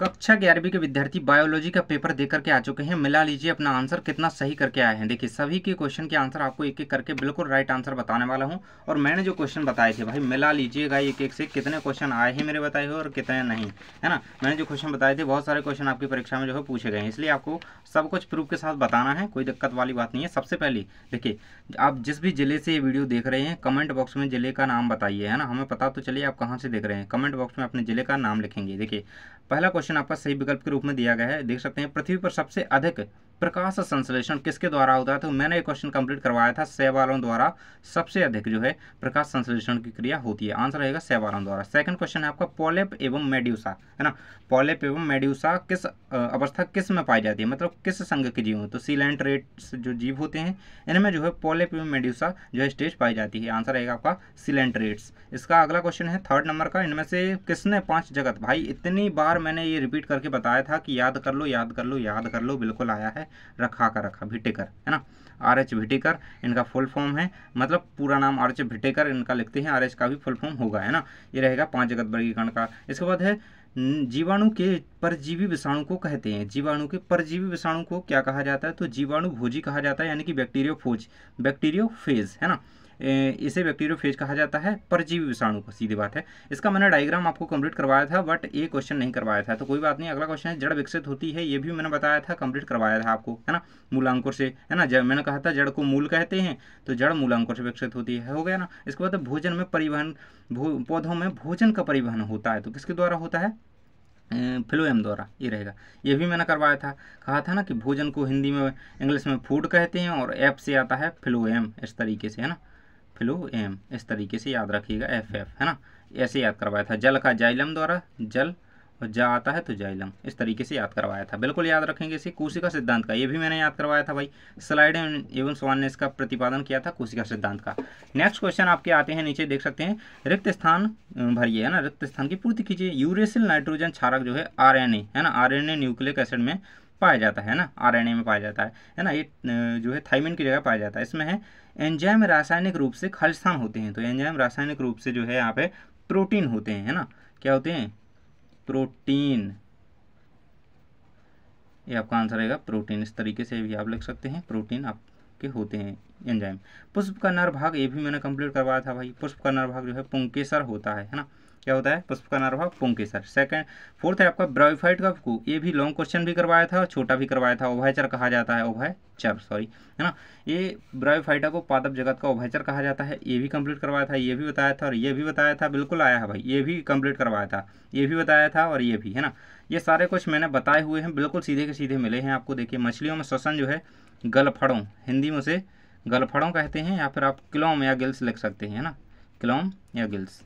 कक्षा ग्यारहवीं के विद्यार्थी बायोलॉजी का पेपर दे करके आ चुके हैं मिला लीजिए अपना आंसर कितना सही करके आए हैं देखिए सभी के क्वेश्चन के आंसर आपको एक एक करके बिल्कुल राइट आंसर बताने वाला हूं और मैंने जो क्वेश्चन बताए थे भाई मिला लीजिएगा एक एक से कितने क्वेश्चन आए हैं मेरे बताए हुए और कितने नहीं है ना मैंने जो क्वेश्चन बताए थे बहुत सारे क्वेश्चन आपकी परीक्षा में जो है पूछे गए हैं इसलिए आपको सब कुछ प्रूफ के साथ बताना है कोई दिक्कत वाली बात नहीं है सबसे पहले देखिए आप जिस भी ज़िले से ये वीडियो देख रहे हैं कमेंट बॉक्स में ज़िले का नाम बताइए है ना हमें पता तो चलिए आप कहाँ से देख रहे हैं कमेंट बॉक्स में अपने ज़िले का नाम लिखेंगे देखिए पहला क्वेश्चन क्वेश्चन आपका सही विकल्प के रूप में दिया गया है देख सकते हैं पृथ्वी पर सबसे अधिक प्रकाश संश्लेषण किसके द्वारा होता है तो मैंने एक क्वेश्चन कंप्लीट करवाया था सैवालों द्वारा सबसे अधिक जो है प्रकाश संश्लेषण की क्रिया होती है आंसर रहेगा सैवालों द्वारा सेकंड क्वेश्चन है आपका पॉलेप एवं मेड्यूसा है ना पॉलेप एवं मेड्यूसा किस अवस्था किस में पाई जाती है मतलब किस संघ के जीव तो सिलेंट्रेट्स जो जीव होते हैं इनमें जो है पॉलेप एवं मेड्यूसा जो है स्टेज पाई जाती है आंसर रहेगा आपका सिलेंट्रेट्स इसका अगला क्वेश्चन है थर्ड नंबर का इनमें से किसने पाँच जगत भाई इतनी बार मैंने ये रिपीट करके बताया था कि याद कर लो याद कर लो याद कर लो बिल्कुल आया है है रखा का रखा भिटेकर है ना आर एच भिटेकर इनका फुल फॉर्म है मतलब पूरा नाम आर एच भिटेकर इनका लिखते हैं आर एच का भी फुल फॉर्म होगा है ना ये रहेगा पाँच जगत वर्गीकरण का इसके बाद है जीवाणु के परजीवी विषाणु को कहते हैं जीवाणु के परजीवी विषाणु को क्या कहा जाता है तो जीवाणु भोजी कहा जाता है यानी कि बैक्टीरियो फोज बैक्टीरियो फेज है ना इसे बैक्टीरियोफेज कहा जाता है परजीवी विषाणु को सीधी बात है इसका मैंने डायग्राम आपको कंप्लीट करवाया था बट ये क्वेश्चन नहीं करवाया था तो कोई बात नहीं अगला क्वेश्चन है जड़ विकसित होती है ये भी मैंने बताया था कंप्लीट करवाया था आपको है ना मूलांकुर से है ना मैंने कहा था जड़ को मूल कहते हैं तो जड़ मूलांकुर से विकसित होती है हो गया ना इसके बाद भोजन में परिवहन पौधों में भोजन का परिवहन होता है तो किसके द्वारा होता है फ्लोएम द्वारा ये रहेगा ये भी मैंने करवाया था कहा था ना कि भोजन को हिंदी में इंग्लिश में फूड कहते हैं और ऐप से आता है फ्लोएम इस तरीके से है ना फ्लो एम इस तरीके से याद रखिएगा एफ एफ है ना ऐसे याद करवाया था जल का जाइलम द्वारा जल और जा आता है तो जाइलम इस तरीके से याद करवाया था बिल्कुल याद रखेंगे इसे कोशिका सिद्धांत का ये भी मैंने याद करवाया था भाई स्लाइड एवं स्वान ने इसका प्रतिपादन किया था कोशिका सिद्धांत का नेक्स्ट क्वेश्चन आपके आते हैं नीचे देख सकते हैं रिक्त स्थान भरिए है ना रिक्त स्थान की पूर्ति कीजिए यूरेसिल नाइट्रोजन छारक जो है आर है ना आर न्यूक्लिक एसिड में पाया जाता है ना आरएनए में पाया जाता है है ना ये जो है थाइमिन की जगह पाया जाता है इसमें है एंजाइम रासायनिक रूप से खलिस्थान होते हैं तो एंजाइम रासायनिक रूप से जो है यहाँ पे प्रोटीन होते हैं है ना क्या होते हैं प्रोटीन ये आपका आंसर रहेगा प्रोटीन इस तरीके से भी आप लिख सकते हैं प्रोटीन आपके होते हैं एंजाइम पुष्प का नर भाग ये भी मैंने कंप्लीट करवाया था भाई पुष्प का नर भाग जो है पुंकेसर होता है है ना क्या होता है पुष्प का नाम रहा पुंकेसर सेकंड फोर्थ है आपका ब्राइफाइट का को ये भी लॉन्ग क्वेश्चन भी करवाया था और छोटा भी करवाया था ओभायचर कहा जाता है चर सॉरी है ना ये ब्राविफाइटा को पादप जगत का ओभायचर कहा जाता है ये भी कंप्लीट करवाया था ये भी बताया था और ये भी बताया था बिल्कुल आया है भाई ये भी कंप्लीट करवाया था ये भी बताया था और ये भी है ना ये सारे कुछ मैंने बताए हुए हैं बिल्कुल सीधे के सीधे मिले हैं आपको देखिए मछलियों में श्वसन जो है गलफड़ों हिंदी में उसे गलफड़ों कहते हैं या फिर आप किलोम या गिल्स लिख सकते हैं है ना किलोम या गिल्स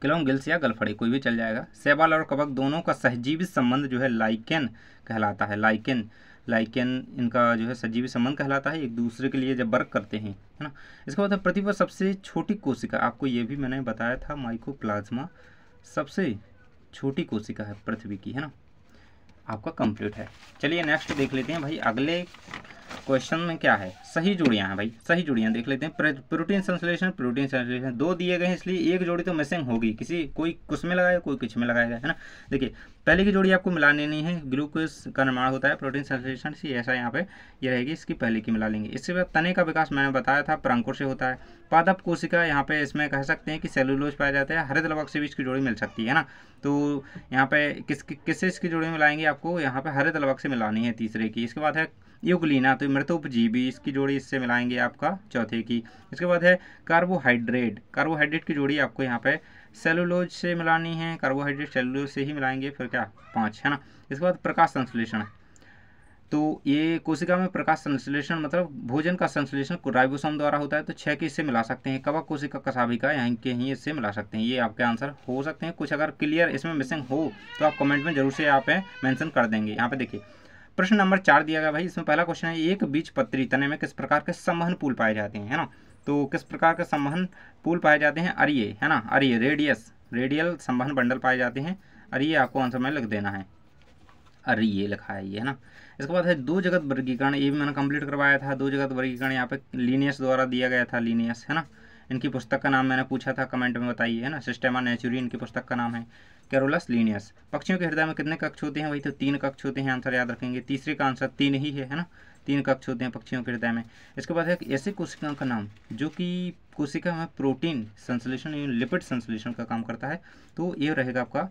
क्लोम गिल्स या गलफड़े कोई भी चल जाएगा सेवाल और कवक दोनों का सहजीवी संबंध जो है लाइकेन कहलाता है लाइकेन लाइकेन इनका जो है सजीवी संबंध कहलाता है एक दूसरे के लिए जब वर्क करते हैं है ना इसके बाद मतलब पर सबसे छोटी कोशिका आपको ये भी मैंने बताया था प्लाज्मा सबसे छोटी कोशिका है पृथ्वी की है ना आपका कंप्लीट है चलिए नेक्स्ट देख लेते हैं भाई अगले क्वेश्चन में क्या है सही जोड़ियाँ हैं भाई सही जोड़ियाँ देख लेते हैं प्रोटीन संश्लेषण प्रोटीन संश्लेषण दो दिए गए हैं इसलिए एक जोड़ी तो मिसिंग होगी किसी कोई कुछ में लगाएगा कोई कुछ में लगाया है ना देखिए पहले की जोड़ी आपको मिलानी नहीं है ग्लूकोज का निर्माण होता है प्रोटीन संश्लेषण से ऐसा यहाँ पे ये रहेगी इसकी पहले की मिला लेंगे इसके बाद तने का विकास मैंने बताया था प्रांकुर से होता है पादप कोशिका यहाँ पे इसमें कह सकते हैं कि सेलुलोज पाया जाता है हरित लवक से भी इसकी जोड़ी मिल सकती है ना तो यहाँ पे किस किससे इसकी जोड़ी मिलाएंगे आपको यहाँ पे हरित लवक से मिलानी है तीसरे की इसके बाद है युगलीना तो मृत तो उपजीवी इसकी जोड़ी इससे मिलाएंगे आपका चौथे की इसके बाद है कार्बोहाइड्रेट कार्बोहाइड्रेट की जोड़ी आपको यहाँ पे सेलुलोज से मिलानी है कार्बोहाइड्रेट सेलुलोज से ही मिलाएंगे फिर क्या पाँच है ना इसके बाद प्रकाश संश्लेषण तो ये कोशिका में प्रकाश संश्लेषण मतलब भोजन का संश्लेषण राइबोसोम द्वारा होता है तो छः के इससे मिला सकते हैं कवक कोशिका कसाभी का यहाँ के ही इससे मिला सकते हैं ये आपके आंसर हो सकते हैं कुछ अगर क्लियर इसमें मिसिंग हो तो आप कमेंट में जरूर से यहाँ पे मेंशन कर देंगे यहाँ पे देखिए प्रश्न नंबर चार दिया गया भाई इसमें पहला क्वेश्चन है एक बीज पत्री तने में किस प्रकार के संवहन पुल पाए जाते हैं है ना तो किस प्रकार के संवहन पुल पाए जाते हैं अरिये है ना अरिये रेडियस रेडियल संवहन बंडल पाए जाते हैं अरिये आपको आंसर में लिख देना है अरे ये लिखा है ये है ना इसके बाद है दो जगत वर्गीकरण ये भी मैंने कंप्लीट करवाया था दो जगत वर्गीकरण यहाँ पे लीनियस द्वारा दिया गया था लीनियस है ना इनकी पुस्तक का नाम मैंने पूछा था कमेंट में बताइए है ना सिस्टेमा नेचुरी इनकी पुस्तक का नाम है कैरोलस लीनियस पक्षियों के हृदय में कितने कक्ष होते हैं वही तो तीन कक्ष होते हैं आंसर याद रखेंगे तीसरे का आंसर तीन ही है है ना तीन कक्ष होते हैं पक्षियों के हृदय में इसके बाद एक ऐसे कोशिकाओं का नाम जो कि कोशिका में प्रोटीन संश्लेषण लिपिड संश्लेषण का काम करता है तो ये रहेगा आपका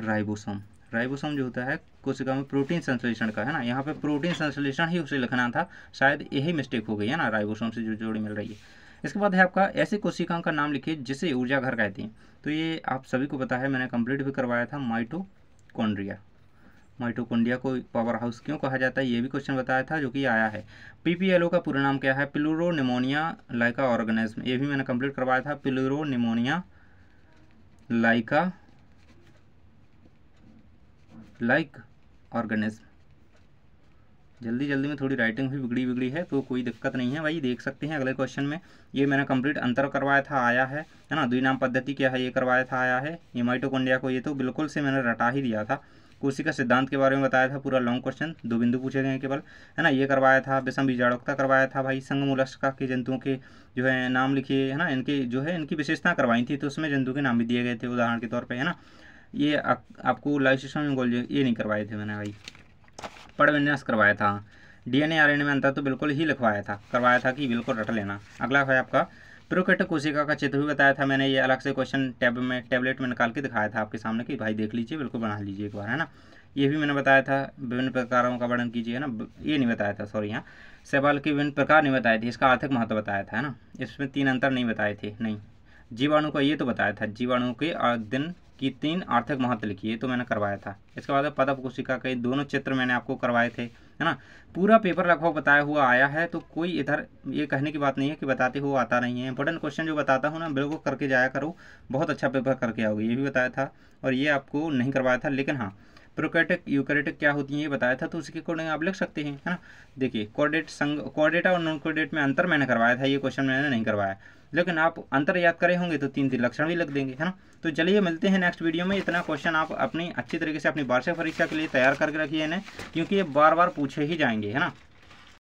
राइबोसोम राइबोसोम जो होता है कोशिका में प्रोटीन संश्लेषण का है ना यहाँ पे प्रोटीन संश्लेषण ही उसे लिखना था शायद यही मिस्टेक हो गई है ना राइबोसोम से जो जोड़ी मिल रही है इसके बाद है आपका ऐसे कोशिकाओं का नाम लिखिए जिसे ऊर्जा घर कहते हैं तो ये आप सभी को पता है मैंने कंप्लीट भी करवाया था माइटोकॉन्ड्रिया माइटोकॉन्ड्रिया को पावर हाउस क्यों कहा जाता है ये भी क्वेश्चन बताया था जो कि आया है पीपीएलओ का पूरा नाम क्या है निमोनिया लाइका ऑर्गेनिज्म ये भी मैंने कंप्लीट करवाया था निमोनिया लाइका लाइक ऑर्गेनिज्म जल्दी जल्दी में थोड़ी राइटिंग भी बिगड़ी बिगड़ी है तो कोई दिक्कत नहीं है भाई देख सकते हैं अगले क्वेश्चन में ये मैंने कंप्लीट अंतर करवाया था आया है है ना दुई नाम पद्धति क्या है ये करवाया था आया है ये माइटोकोंडिया को ये तो बिल्कुल से मैंने रटा ही दिया था का सिद्धांत के बारे में बताया था पूरा लॉन्ग क्वेश्चन दो बिंदु पूछे गए केवल है ना ये करवाया था विषम बीजाड़ोकता करवाया था भाई संग मुलस्का के जंतुओं के जो है नाम लिखिए है ना इनके जो है इनकी विशेषता करवाई थी तो उसमें जंतु के नाम भी दिए गए थे उदाहरण के तौर पर है ना ये आपको लाइव सिस्टम में गोल ये नहीं करवाए थे मैंने भाई पढ़ विन्यास करवाया था डीएनए आरएनए में अंतर तो बिल्कुल ही लिखवाया था करवाया था कि बिल्कुल रट लेना अगला है आपका प्रोकेट कोशिका का चित्र भी बताया था मैंने ये अलग से क्वेश्चन टैब में टैबलेट में निकाल के दिखाया था आपके सामने कि भाई देख लीजिए बिल्कुल बना लीजिए एक बार है ना ये भी मैंने बताया था विभिन्न प्रकारों का वर्णन कीजिए है ना ये नहीं बताया था सॉरी यहाँ सवाल के विभिन्न प्रकार नहीं बताए थे इसका आर्थिक महत्व बताया था है ना इसमें तीन अंतर नहीं बताए थे नहीं जीवाणु का ये तो बताया था जीवाणु के दिन कि तीन आर्थिक महत्व लिखिए तो मैंने करवाया था इसके बाद पदप कोशिका कई दोनों चित्र मैंने आपको करवाए थे है ना पूरा पेपर लगभग बताया हुआ आया है तो कोई इधर ये कहने की बात नहीं है कि बताते हुए आता नहीं है इंपॉर्टेंट क्वेश्चन जो बताता हूँ ना बिल्कुल करके जाया करो बहुत अच्छा पेपर करके आओगे ये भी बताया था और ये आपको नहीं करवाया था लेकिन हाँ प्रोकैटिक यूकैरेटिक क्या होती हैं ये बताया था तो उसके अकॉर्डिंग आप लिख सकते हैं है ना देखिए कॉर्डेट संग कॉर्डेटा और नॉन कॉर्डेट में अंतर मैंने करवाया था ये क्वेश्चन मैंने नहीं करवाया लेकिन आप अंतर याद करें होंगे तो तीन तीन लक्षण भी लग देंगे है ना तो चलिए मिलते हैं नेक्स्ट वीडियो में इतना क्वेश्चन आप अपनी अच्छी तरीके से अपनी वार्षिक परीक्षा के लिए तैयार करके रखिए क्योंकि ये बार बार पूछे ही जाएंगे है ना